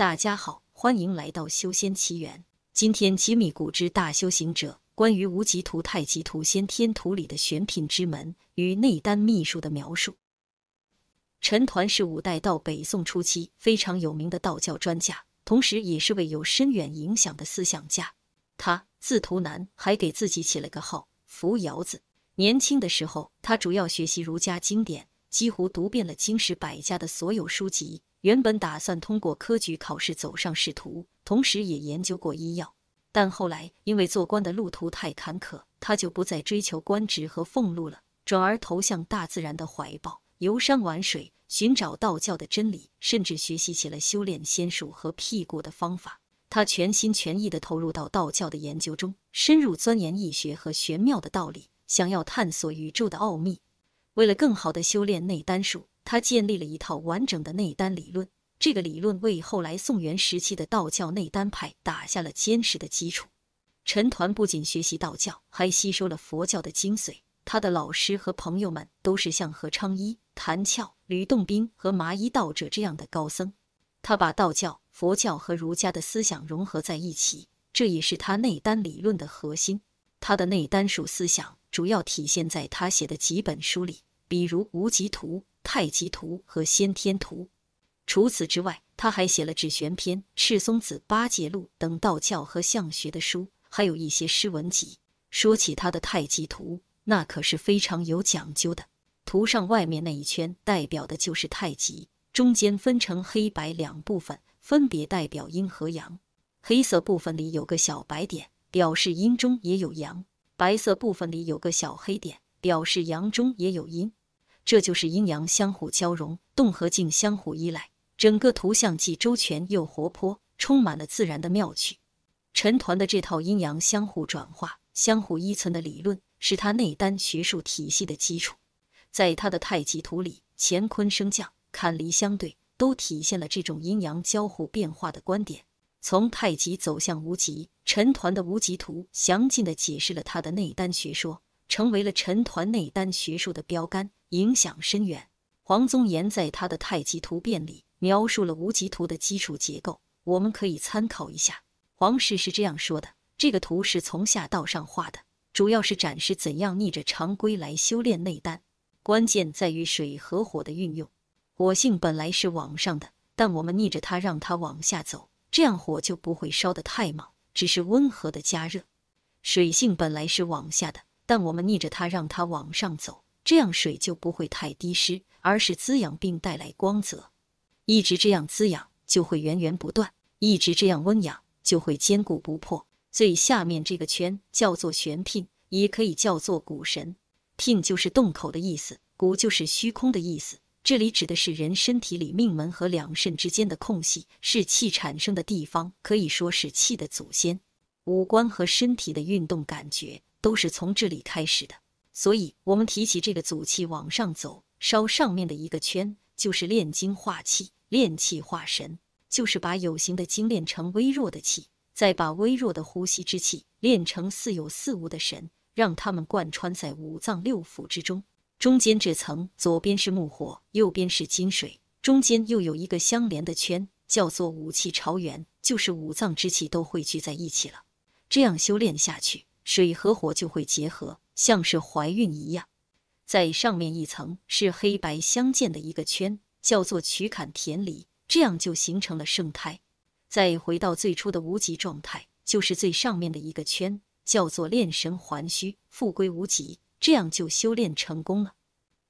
大家好，欢迎来到修仙奇缘。今天揭秘古之大修行者关于无极图、太极图、先天图里的玄品之门与内丹秘术的描述。陈抟是五代到北宋初期非常有名的道教专家，同时也是位有深远影响的思想家。他字图南，还给自己起了个号“扶摇子”。年轻的时候，他主要学习儒家经典，几乎读遍了经史百家的所有书籍。原本打算通过科举考试走上仕途，同时也研究过医药。但后来因为做官的路途太坎坷，他就不再追求官职和俸禄了，转而投向大自然的怀抱，游山玩水，寻找道教的真理，甚至学习起了修炼仙术和辟谷的方法。他全心全意的投入到道教的研究中，深入钻研易学和玄妙的道理，想要探索宇宙的奥秘。为了更好的修炼内丹术。他建立了一套完整的内丹理论，这个理论为后来宋元时期的道教内丹派打下了坚实的基础。陈抟不仅学习道教，还吸收了佛教的精髓。他的老师和朋友们都是像何昌一、谭峭、吕洞宾和麻衣道者这样的高僧。他把道教、佛教和儒家的思想融合在一起，这也是他内丹理论的核心。他的内丹术思想主要体现在他写的几本书里，比如《无极图》。太极图和先天图。除此之外，他还写了《指玄篇》《赤松子》《八节录》等道教和象学的书，还有一些诗文集。说起他的太极图，那可是非常有讲究的。图上外面那一圈代表的就是太极，中间分成黑白两部分，分别代表阴和阳。黑色部分里有个小白点，表示阴中也有阳；白色部分里有个小黑点，表示阳中也有阴。这就是阴阳相互交融，动和静相互依赖，整个图像既周全又活泼，充满了自然的妙趣。陈抟的这套阴阳相互转化、相互依存的理论，是他内丹学术体系的基础。在他的太极图里，乾坤升降、坎离相对，都体现了这种阴阳交互变化的观点。从太极走向无极，陈抟的无极图详尽地解释了他的内丹学说，成为了陈抟内丹学术的标杆。影响深远。黄宗炎在他的太极图变里描述了无极图的基础结构，我们可以参考一下。黄氏是这样说的：这个图是从下到上画的，主要是展示怎样逆着常规来修炼内丹。关键在于水和火的运用。火性本来是往上的，但我们逆着它，让它往下走，这样火就不会烧得太猛，只是温和的加热。水性本来是往下的，但我们逆着它，让它往上走。这样水就不会太滴湿，而是滋养并带来光泽。一直这样滋养，就会源源不断；一直这样温养，就会坚固不破。最下面这个圈叫做玄牝，也可以叫做谷神。牝就是洞口的意思，谷就是虚空的意思。这里指的是人身体里命门和两肾之间的空隙，是气产生的地方，可以说是气的祖先。五官和身体的运动感觉都是从这里开始的。所以，我们提起这个祖气往上走，烧上面的一个圈，就是炼精化气，炼气化神，就是把有形的精炼成微弱的气，再把微弱的呼吸之气炼成似有似无的神，让它们贯穿在五脏六腑之中。中间这层，左边是木火，右边是金水，中间又有一个相连的圈，叫做五气朝元，就是五脏之气都汇聚在一起了。这样修炼下去。水和火就会结合，像是怀孕一样。在上面一层是黑白相间的，一个圈，叫做取坎田里，这样就形成了生态。再回到最初的无极状态，就是最上面的一个圈，叫做炼神还虚，复归无极，这样就修炼成功了。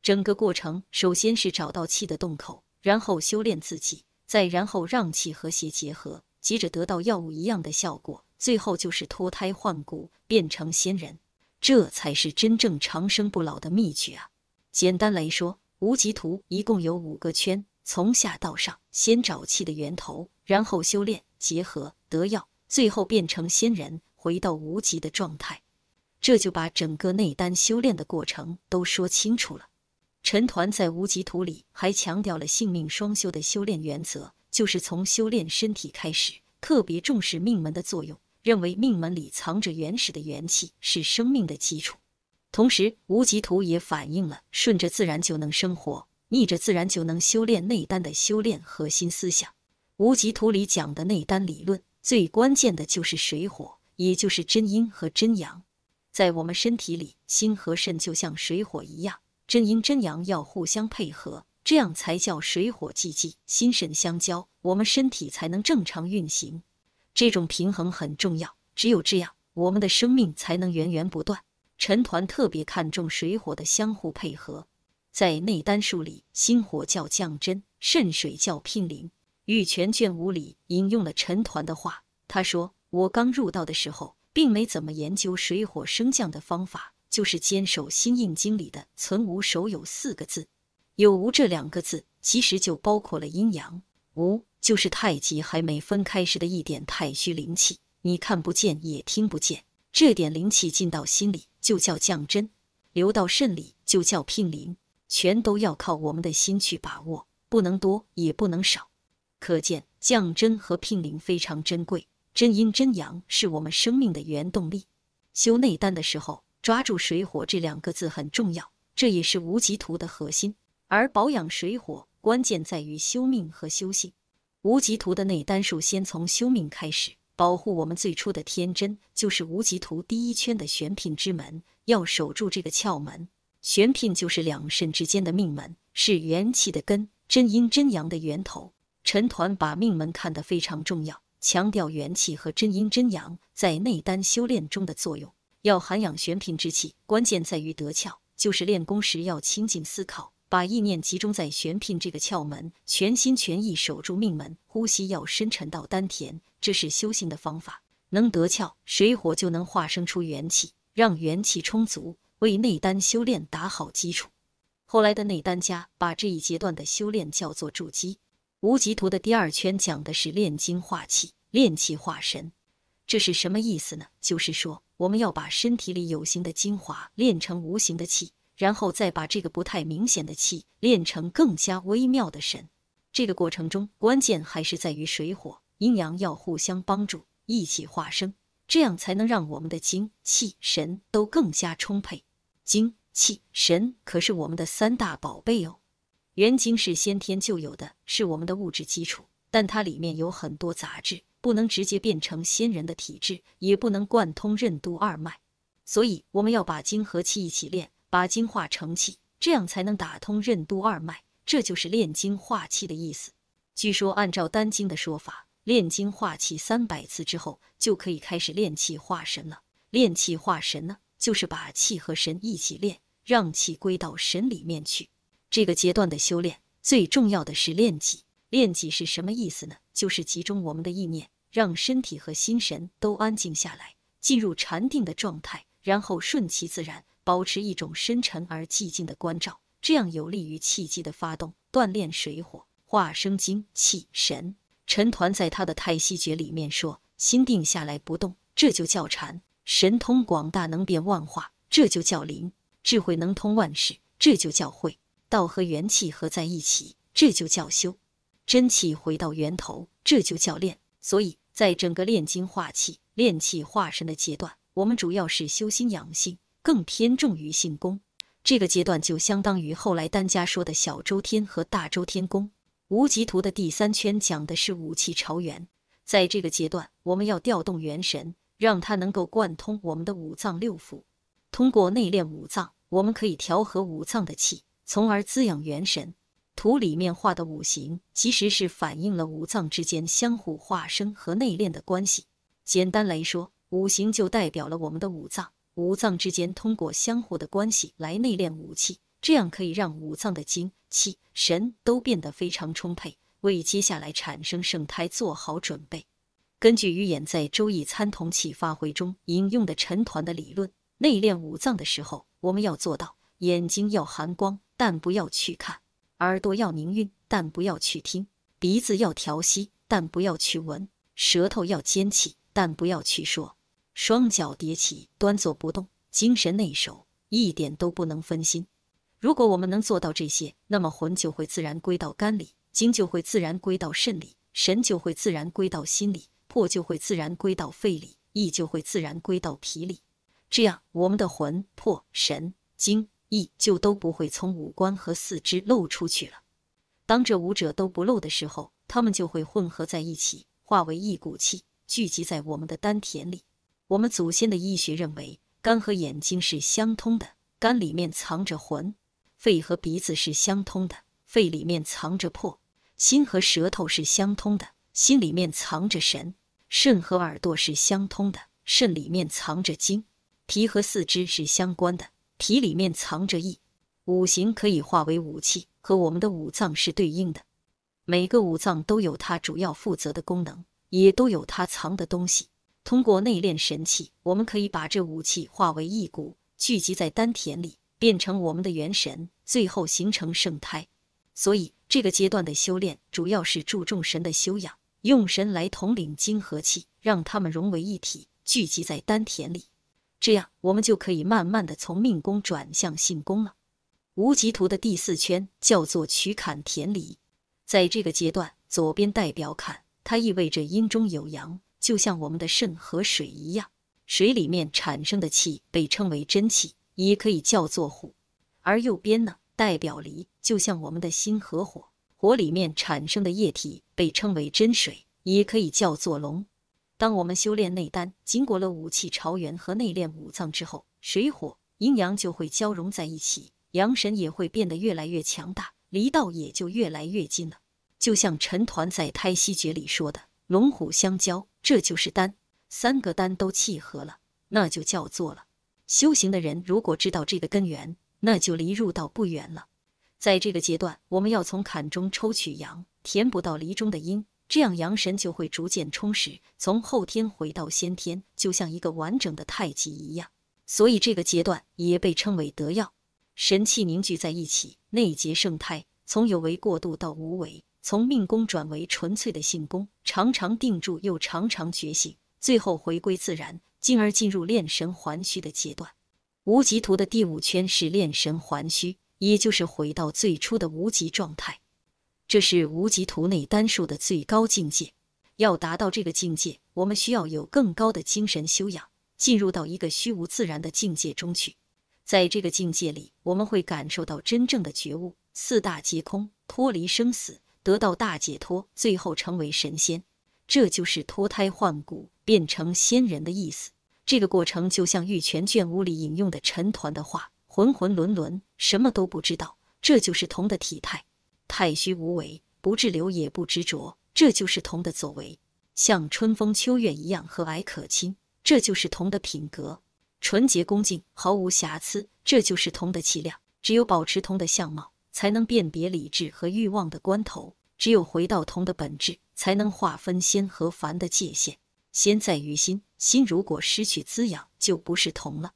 整个过程首先是找到气的洞口，然后修炼自己，再然后让气和谐结合，接着得到药物一样的效果。最后就是脱胎换骨，变成仙人，这才是真正长生不老的秘诀啊！简单来说，无极图一共有五个圈，从下到上，先找气的源头，然后修炼、结合、得药，最后变成仙人，回到无极的状态。这就把整个内丹修炼的过程都说清楚了。陈抟在无极图里还强调了性命双修的修炼原则，就是从修炼身体开始，特别重视命门的作用。认为命门里藏着原始的元气，是生命的基础。同时，无极图也反映了顺着自然就能生活，逆着自然就能修炼内丹的修炼核心思想。无极图里讲的内丹理论，最关键的就是水火，也就是真阴和真阳。在我们身体里，心和肾就像水火一样，真阴真阳要互相配合，这样才叫水火既济，心肾相交，我们身体才能正常运行。这种平衡很重要，只有这样，我们的生命才能源源不断。陈团特别看重水火的相互配合，在内丹术里，心火叫降真，肾水叫聘灵。玉泉卷五里引用了陈团的话，他说：“我刚入道的时候，并没怎么研究水火升降的方法，就是坚守《心印经》里的‘存无守有’四个字。有无这两个字，其实就包括了阴阳无。”就是太极还没分开时的一点太虚灵气，你看不见也听不见。这点灵气进到心里就叫降真，流到肾里就叫聘灵，全都要靠我们的心去把握，不能多也不能少。可见降真和聘灵非常珍贵。真阴真阳是我们生命的原动力。修内丹的时候，抓住水火这两个字很重要，这也是无极图的核心。而保养水火，关键在于修命和修性。无极图的内丹术，先从修命开始，保护我们最初的天真，就是无极图第一圈的玄牝之门，要守住这个窍门。玄牝就是两肾之间的命门，是元气的根，真阴真阳的源头。陈抟把命门看得非常重要，强调元气和真阴真阳在内丹修炼中的作用，要涵养玄牝之气，关键在于得窍，就是练功时要清静思考。把意念集中在玄牝这个窍门，全心全意守住命门，呼吸要深沉到丹田，这是修行的方法。能得窍，水火就能化生出元气，让元气充足，为内丹修炼打好基础。后来的内丹家把这一阶段的修炼叫做筑基。无极图的第二圈讲的是炼精化气，炼气化神，这是什么意思呢？就是说我们要把身体里有形的精华炼成无形的气。然后再把这个不太明显的气练成更加微妙的神，这个过程中关键还是在于水火阴阳要互相帮助，一起化生，这样才能让我们的精气神都更加充沛。精气神可是我们的三大宝贝哦。元精是先天就有的，是我们的物质基础，但它里面有很多杂质，不能直接变成仙人的体质，也不能贯通任督二脉，所以我们要把精和气一起练。把精化成气，这样才能打通任督二脉。这就是炼精化气的意思。据说，按照丹经的说法，炼精化气三百次之后，就可以开始炼气化神了。炼气化神呢，就是把气和神一起炼，让气归到神里面去。这个阶段的修炼，最重要的是炼己。炼己是什么意思呢？就是集中我们的意念，让身体和心神都安静下来，进入禅定的状态，然后顺其自然。保持一种深沉而寂静的关照，这样有利于气机的发动，锻炼水火化生精气神。陈抟在他的《太息诀》里面说：“心定下来不动，这就叫禅；神通广大，能变万化，这就叫灵；智慧能通万事，这就叫慧；道和元气合在一起，这就叫修；真气回到源头，这就叫炼。”所以，在整个炼精化气、炼气化神的阶段，我们主要是修心养性。更偏重于性功，这个阶段就相当于后来丹家说的小周天和大周天功。无极图的第三圈讲的是五气朝元，在这个阶段，我们要调动元神，让它能够贯通我们的五脏六腑。通过内练五脏，我们可以调和五脏的气，从而滋养元神。图里面画的五行，其实是反映了五脏之间相互化生和内练的关系。简单来说，五行就代表了我们的五脏。五脏之间通过相互的关系来内练五气，这样可以让五脏的精、气、神都变得非常充沛，为接下来产生圣胎做好准备。根据于衍在《周易参同契》发挥中引用的陈抟的理论，内练五脏的时候，我们要做到：眼睛要含光，但不要去看；耳朵要凝运，但不要去听；鼻子要调息，但不要去闻；舌头要尖气，但不要去说。双脚叠起，端坐不动，精神内守，一点都不能分心。如果我们能做到这些，那么魂就会自然归到肝里，精就会自然归到肾里，神就会自然归到心里，魄就会自然归到肺里，意就会自然归到脾里。这样，我们的魂、魄、神、精、意就都不会从五官和四肢露出去了。当这五者都不露的时候，它们就会混合在一起，化为一股气，聚集在我们的丹田里。我们祖先的医学认为，肝和眼睛是相通的，肝里面藏着魂；肺和鼻子是相通的，肺里面藏着魄；心和舌头是相通的，心里面藏着神；肾和耳朵是相通的，肾里面藏着精；脾和四肢是相关的，脾里面藏着意。五行可以化为武器，和我们的五脏是对应的。每个五脏都有它主要负责的功能，也都有它藏的东西。通过内炼神器，我们可以把这武器化为一股，聚集在丹田里，变成我们的元神，最后形成圣胎。所以，这个阶段的修炼主要是注重神的修养，用神来统领精和气，让它们融为一体，聚集在丹田里。这样，我们就可以慢慢的从命宫转向性宫了。无极图的第四圈叫做取坎田离，在这个阶段，左边代表坎，它意味着阴中有阳。就像我们的肾和水一样，水里面产生的气被称为真气，也可以叫做虎；而右边呢，代表离，就像我们的心和火，火里面产生的液体被称为真水，也可以叫做龙。当我们修炼内丹，经过了五气朝元和内炼五脏之后，水火阴阳就会交融在一起，阳神也会变得越来越强大，离道也就越来越近了。就像陈抟在《胎息诀》里说的：“龙虎相交。”这就是丹，三个丹都契合了，那就叫做了。修行的人如果知道这个根源，那就离入道不远了。在这个阶段，我们要从坎中抽取阳，填补到离中的阴，这样阳神就会逐渐充实，从后天回到先天，就像一个完整的太极一样。所以这个阶段也被称为得药，神气凝聚在一起，内结圣胎，从有为过渡到无为。从命宫转为纯粹的性宫，常常定住又常常觉醒，最后回归自然，进而进入炼神还虚的阶段。无极图的第五圈是炼神还虚，也就是回到最初的无极状态。这是无极图内丹术的最高境界。要达到这个境界，我们需要有更高的精神修养，进入到一个虚无自然的境界中去。在这个境界里，我们会感受到真正的觉悟，四大皆空，脱离生死。得到大解脱，最后成为神仙，这就是脱胎换骨，变成仙人的意思。这个过程就像《玉泉卷屋》里引用的陈抟的话：“浑浑沦沦，什么都不知道。”这就是铜的体态，太虚无为，不滞留也不执着，这就是铜的作为。像春风秋月一样和蔼可亲，这就是铜的品格，纯洁恭敬，毫无瑕疵，这就是铜的气量。只有保持铜的相貌，才能辨别理智和欲望的关头。只有回到童的本质，才能划分仙和凡的界限。仙在于心，心如果失去滋养，就不是童了；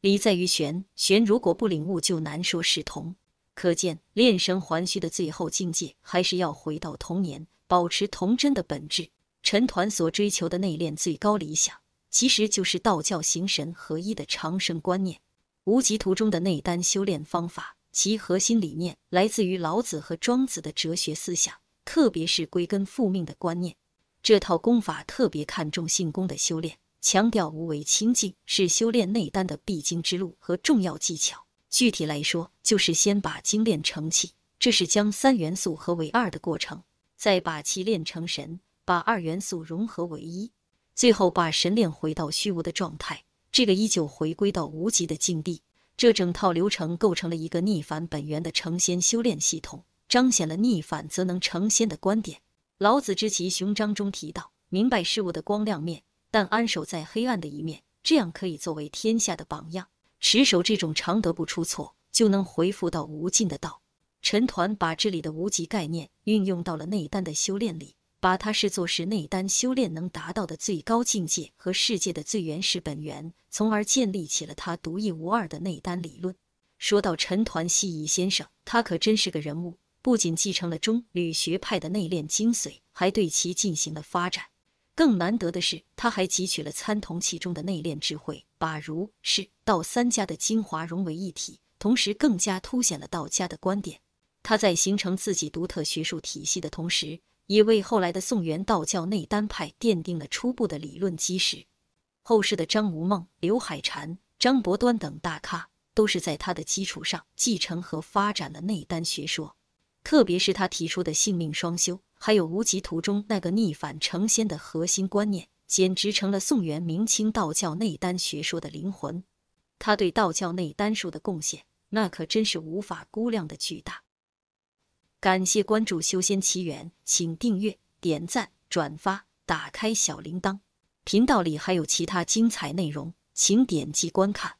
理在于玄，玄如果不领悟，就难说是童。可见，炼神还虚的最后境界，还是要回到童年，保持童真的本质。陈抟所追求的内炼最高理想，其实就是道教形神合一的长生观念。无极图中的内丹修炼方法。其核心理念来自于老子和庄子的哲学思想，特别是归根复命的观念。这套功法特别看重性功的修炼，强调无为清净，是修炼内丹的必经之路和重要技巧。具体来说，就是先把精炼成气，这是将三元素合为二的过程；再把气炼成神，把二元素融合为一；最后把神炼回到虚无的状态，这个依旧回归到无极的境地。这整套流程构成了一个逆反本源的成仙修炼系统，彰显了逆反则能成仙的观点。老子之奇雄章中提到，明白事物的光亮面，但安守在黑暗的一面，这样可以作为天下的榜样。持守这种常德不出错，就能回复到无尽的道。陈抟把这里的无极概念运用到了内丹的修炼里。把它视作是内丹修炼能达到的最高境界和世界的最原始本源，从而建立起了他独一无二的内丹理论。说到陈抟西夷先生，他可真是个人物，不仅继承了中吕学派的内炼精髓，还对其进行了发展。更难得的是，他还汲取了参同契中的内炼智慧，把儒、释、道三家的精华融为一体，同时更加凸显了道家的观点。他在形成自己独特学术体系的同时，也为后来的宋元道教内丹派奠定了初步的理论基石。后世的张无梦、刘海蟾、张伯端等大咖，都是在他的基础上继承和发展的内丹学说。特别是他提出的性命双修，还有无极图中那个逆反成仙的核心观念，简直成了宋元明清道教内丹学说的灵魂。他对道教内丹术的贡献，那可真是无法估量的巨大。感谢关注《修仙奇缘》，请订阅、点赞、转发，打开小铃铛。频道里还有其他精彩内容，请点击观看。